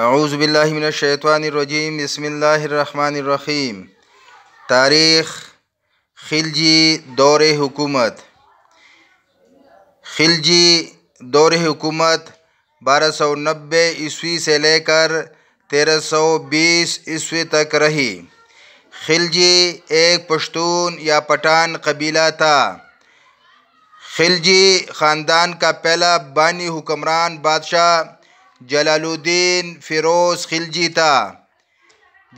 अऊज़बिल्लिमिनशैतवानरजीम बसमीम तारीख़ खिलजी दौर हुकूमत खिलजी दौर हुकूमत बारह सौ नब्बे ईस्वी से लेकर तेरह सौ बीस ईस्वी तक रही खिलजी एक पश्तून या पठान कबीला था खिलजी ख़ानदान का पहला बानी हुक्मरान बादशाह जलालुद्दीन फिरोज़ खिलजी था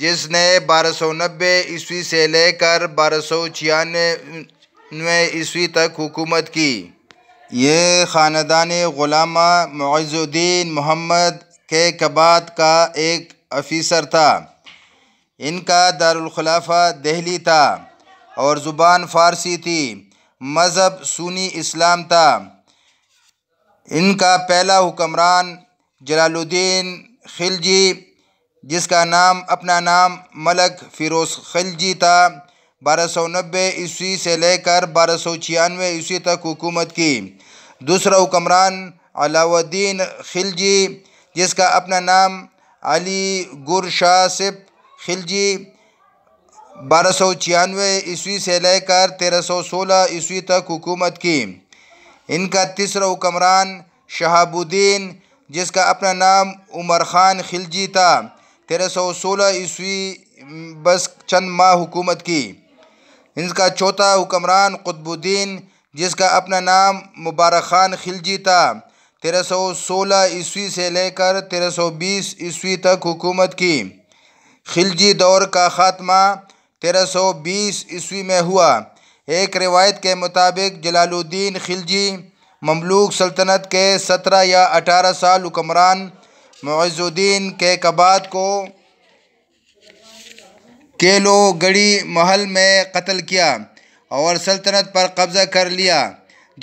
जिसने बारह सौ नब्बे ईस्वी से लेकर बारह सौ छियानवे ईस्वी तक हुकूमत की ये ख़ानदान ग़ुलामा मुज़ुद्दीन मोहम्मद के कबात का एक अफीसर था इनका दारखलाफा दहली था और ज़ुबान फ़ारसी थी मज़हब सुनी इस्लाम था इनका पहला हुक्मरान जलालुद्दीन खिलजी जिसका नाम अपना नाम मलक फ़िरोज़ खिलजी था बारह सौ नब्बे ईस्वी से लेकर बारह सौ छियानवे ईस्वी तक हुकूमत की दूसरा हुक्मरान अलाउद्दीन खिलजी जिसका अपना नाम अली गुरशासिप खिलजी बारह सौ छियानवे ईस्वी से लेकर तेरह सौ सोलह ईस्वी तक हुकूमत की इनका तीसरा हुक्मरान शहाबुद्दीन जिसका अपना नाम उमर ख़ान खिलजी था तेरह सौ सोलह ईस्वी बस चंद माह हुकूमत की इनका चौथा हुक्मरान कुतबुद्दीन जिसका अपना नाम मुबारक खान खिलजी था तेरह सौ सोलह ईस्वी से लेकर तेरह सौ बीस ईस्वी तक हुकूमत की खिलजी दौर का ख़ात्मा तेरह सौ बीस ईस्वी में हुआ एक रिवायत के मुताबिक जलालुद्दीन खिलजी ममलूक सल्तनत के सत्रह या अठारह साल हुक्मरान मुजुद्दीन के कबाद को केलो गढ़ी महल में कत्ल किया और सल्तनत पर कब्ज़ा कर लिया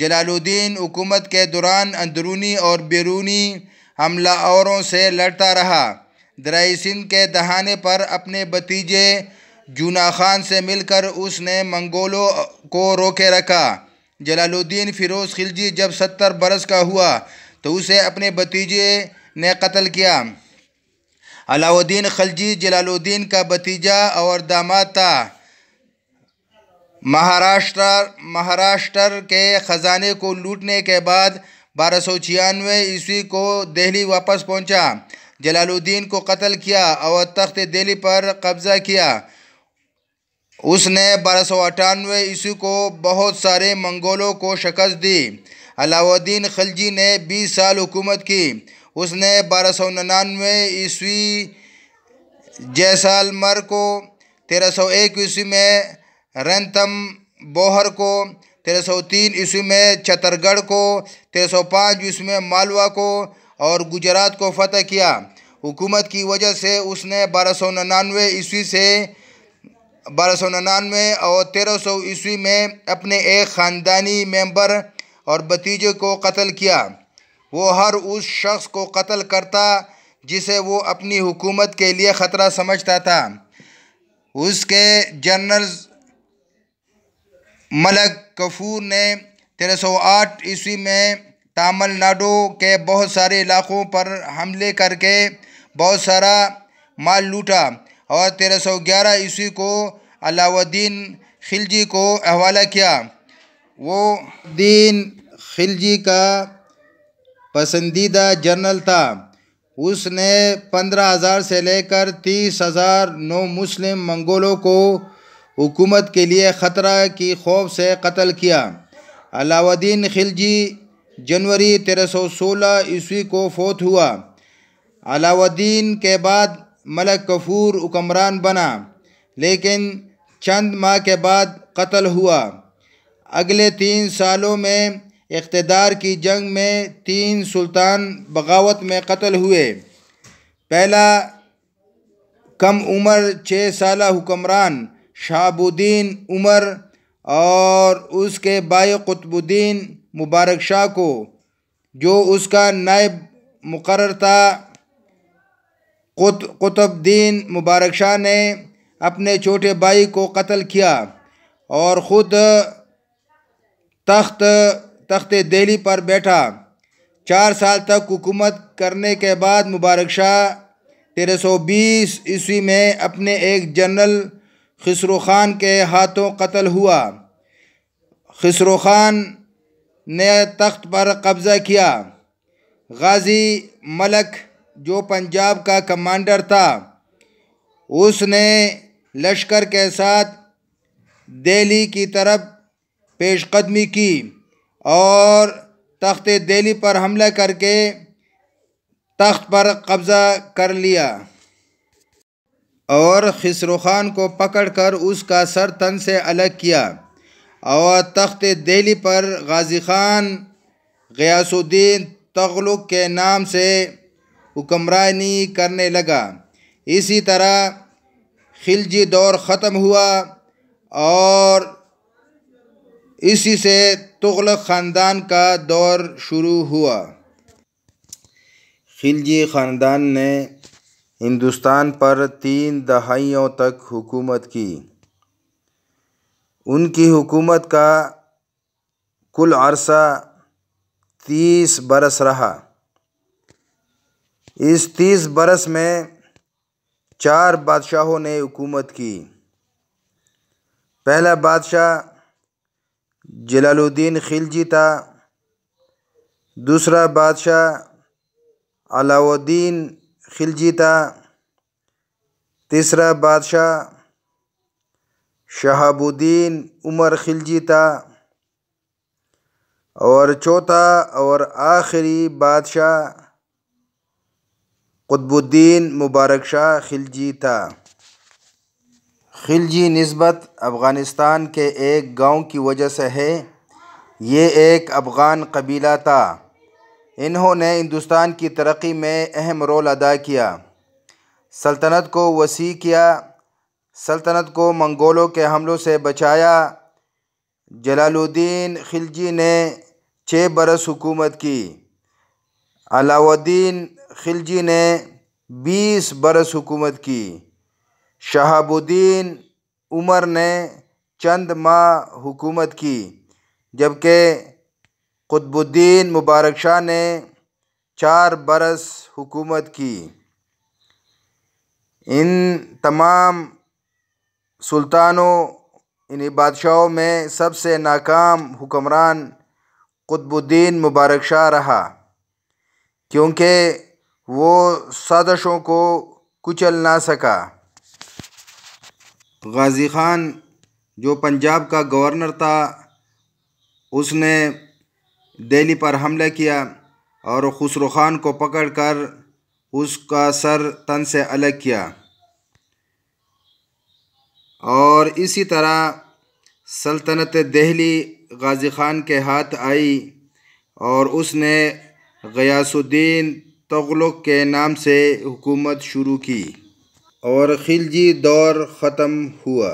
जलालुद्दीन हुकूमत के दौरान अंदरूनी और बैरूनी हमलावरों से लड़ता रहा दराई सिंध के दहाने पर अपने भतीजे जूना खान से मिलकर उसने मंगोलों को रोके रखा जलालुद्दीन फिरोज़ खिलजी जब सत्तर बरस का हुआ तो उसे अपने भतीजे ने कत्ल किया अलाउद्दीन खलजी जलालुद्दीन का भतीजा और दामाद था महाराष्ट्र महाराष्ट्र के ख़जाने को लूटने के बाद बारह सौ छियानवे ईस्वी को दिल्ली वापस पहुंचा जलालुद्दीन को कत्ल किया और तख्त दिल्ली पर कब्ज़ा किया उसने बारह सौ अठानवे ईस्वी को बहुत सारे मंगोलों को शिकस्त दी अलाउद्दीन खलजी ने 20 साल हुकूमत की उसने बारह सौ निन्यानवे ईस्वी जैसालमर को तेरह सौ एक ईस्वी में रंतम बोहर को तेरह सौ तीन ईस्वी में छतरगढ़ को तेरह सौ पाँच ईस्वी में मालवा को और गुजरात को फतह किया हुकूमत की वजह से उसने बारह सौ निन्यानवे ईस्वी से बारह सौ निन्यानवे और तेरह सौ ईस्वी में अपने एक ख़ानदानी मेंबर और भतीजे को कत्ल किया वो हर उस शख्स को कत्ल करता जिसे वो अपनी हुकूमत के लिए ख़तरा समझता था उसके जनरल मलक कफूर ने 1308 ईस्वी में तमिलनाडु के बहुत सारे इलाक़ों पर हमले करके बहुत सारा माल लूटा और तेरह सौ ग्यारह ईस्वी को अलाउद्दीन खिलजी को हवाला किया वो दीन खिलजी का पसंदीदा जर्नल था उसने पंद्रह हज़ार से लेकर तीस हज़ार नौ मुस्लिम मंगोलों को हुकूमत के लिए ख़तरा की खौफ से कत्ल किया अलाउद्दीन खिलजी जनवरी तेरह सौ सोलह ईस्वी को फोत हुआ अलाउद्दीन के बाद मलक कफूर हुक्मरान बना लेकिन चंद माह के बाद कत्ल हुआ अगले तीन सालों में इकतदार की जंग में तीन सुल्तान बगावत में कत्ल हुए पहला कम उम्र छः साल हुक्मरान शाहबुद्दीन उमर और उसके बाय कुतुबुद्दीन मुबारक शाह को जो उसका नायब मुकर था कुतुबद्दीन मुबारक शाह ने अपने छोटे भाई को कत्ल किया और ख़ुद तख्त तख्त दिल्ली पर बैठा चार साल तक हुकूमत करने के बाद मुबारक शाह तेरह सौ बीस ईस्वी में अपने एक जनरल खसरो खान के हाथों कत्ल हुआ खसरो खान ने तख्त पर कब्ज़ा किया गाजी मलक जो पंजाब का कमांडर था उसने लश्कर के साथ दिल्ली की तरफ पेशकदमी की और तख्त दिल्ली पर हमला करके तख्त पर कब्ज़ा कर लिया और खसरू खान को पकड़कर उसका सर तन से अलग किया और तख्त दिल्ली पर गाजी खान गयासुद्दीन तगलुक के नाम से हुक्मरानी करने लगा इसी तरह खिलजी दौर ख़त्म हुआ और इसी से तुगलक ख़ानदान का दौर शुरू हुआ खिलजी ख़ानदान ने हिंदुस्तान पर तीन दहाइयों तक हुकूमत की उनकी हुकूमत का कुल अरसा तीस बरस रहा इस तीस बरस में चार बादशाहों ने हुकूमत की पहला बादशाह जलालुद्दीन खिलजी था दूसरा बादशाह अलाउद्दीन खिलजी था तीसरा बादशाह शहाबुद्दीन उमर खिलजी था और चौथा और आखिरी बादशाह कुतुबुद्दीन मुबारक शाह खिलजी था खिलजी नस्बत अफ़गानिस्तान के एक गांव की वजह से है ये एक अफ़गान कबीला था इन्होंने हिंदुस्तान की तरक्की में अहम रोल अदा किया सल्तनत को वसी किया सल्तनत को मंगोलों के हमलों से बचाया जलालुद्दीन खिलजी ने छः बरस हुकूमत की अलाउद्दीन खिलजी ने 20 बरस हुकूमत की शहाबुद्दीन उमर ने चंद माह हुकूमत की जबकि कुतबुद्दीन मुबारक शाह ने चार बरस हुकूमत की इन तमाम सुल्तानों इन बादशाहों में सबसे नाकाम हुक्मरान कुतबुद्दीन मुबारक शाह रहा क्योंकि वो साजशों को कुचल ना सका गाजी ख़ान जो पंजाब का गवर्नर था उसने दिल्ली पर हमला किया और खुसरो ख़ान को पकड़कर उसका सर तन से अलग किया और इसी तरह सल्तनत दिल्ली गाजी ख़ान के हाथ आई और उसने गयासुद्दीन तगलुक के नाम से हुकूमत शुरू की और खिलजी दौर ख़त्म हुआ